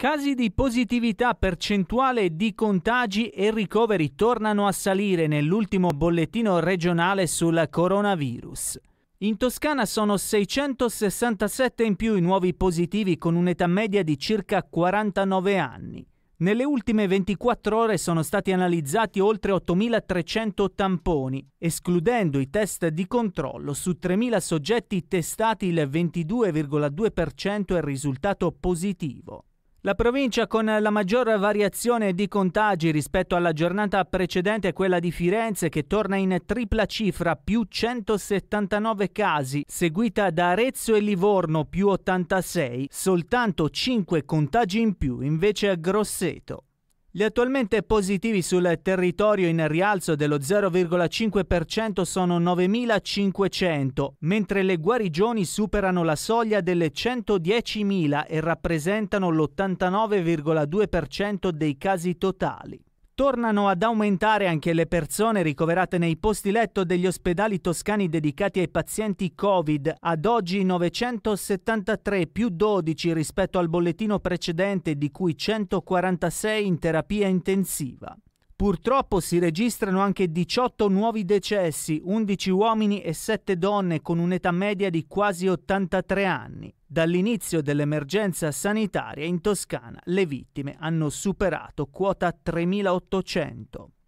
Casi di positività percentuale di contagi e ricoveri tornano a salire nell'ultimo bollettino regionale sul coronavirus. In Toscana sono 667 in più i nuovi positivi con un'età media di circa 49 anni. Nelle ultime 24 ore sono stati analizzati oltre 8.300 tamponi, escludendo i test di controllo. Su 3.000 soggetti testati il 22,2% è risultato positivo. La provincia con la maggior variazione di contagi rispetto alla giornata precedente è quella di Firenze che torna in tripla cifra più 179 casi, seguita da Arezzo e Livorno più 86, soltanto 5 contagi in più invece a Grosseto. Gli attualmente positivi sul territorio in rialzo dello 0,5% sono 9.500, mentre le guarigioni superano la soglia delle 110.000 e rappresentano l'89,2% dei casi totali tornano ad aumentare anche le persone ricoverate nei posti letto degli ospedali toscani dedicati ai pazienti Covid, ad oggi 973 più 12 rispetto al bollettino precedente di cui 146 in terapia intensiva. Purtroppo si registrano anche 18 nuovi decessi, 11 uomini e 7 donne con un'età media di quasi 83 anni. Dall'inizio dell'emergenza sanitaria in Toscana le vittime hanno superato quota 3.800.